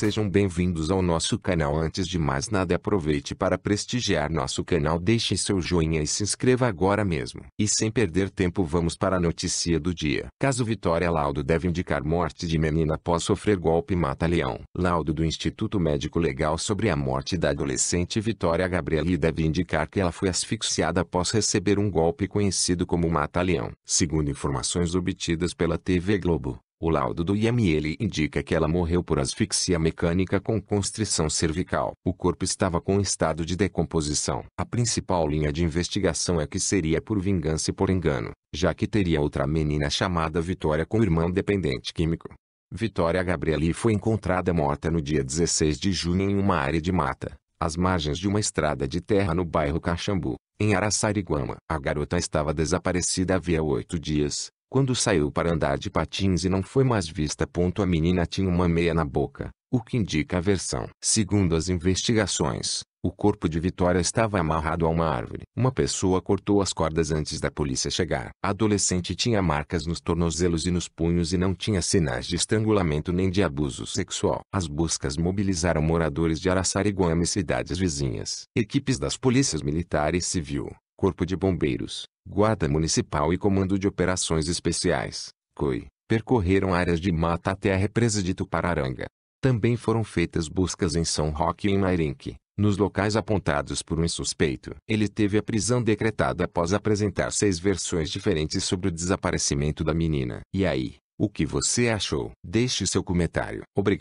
Sejam bem-vindos ao nosso canal. Antes de mais nada, aproveite para prestigiar nosso canal. Deixe seu joinha e se inscreva agora mesmo. E sem perder tempo, vamos para a notícia do dia. Caso Vitória Laudo deve indicar morte de menina após sofrer golpe mata leão. Laudo do Instituto Médico Legal sobre a morte da adolescente Vitória Gabrieli deve indicar que ela foi asfixiada após receber um golpe conhecido como mata leão. Segundo informações obtidas pela TV Globo, o laudo do IML indica que ela morreu por asfixia mecânica com constrição cervical. O corpo estava com estado de decomposição. A principal linha de investigação é que seria por vingança e por engano, já que teria outra menina chamada Vitória com irmão dependente químico. Vitória Gabrieli foi encontrada morta no dia 16 de junho em uma área de mata, às margens de uma estrada de terra no bairro Caxambu, em Araçariguama. A garota estava desaparecida havia oito dias, quando saiu para andar de patins e não foi mais vista. A menina tinha uma meia na boca, o que indica a versão. Segundo as investigações, o corpo de Vitória estava amarrado a uma árvore. Uma pessoa cortou as cordas antes da polícia chegar. A adolescente tinha marcas nos tornozelos e nos punhos e não tinha sinais de estrangulamento nem de abuso sexual. As buscas mobilizaram moradores de Araçariguama e cidades vizinhas. Equipes das polícias militar e civil, Corpo de Bombeiros, Guarda Municipal e Comando de Operações Especiais, COI, percorreram áreas de mata até a represa de Tupararanga. Também foram feitas buscas em São Roque e em Nairinque, nos locais apontados por um suspeito. Ele teve a prisão decretada após apresentar seis versões diferentes sobre o desaparecimento da menina. E aí, o que você achou? Deixe seu comentário. Obrigado.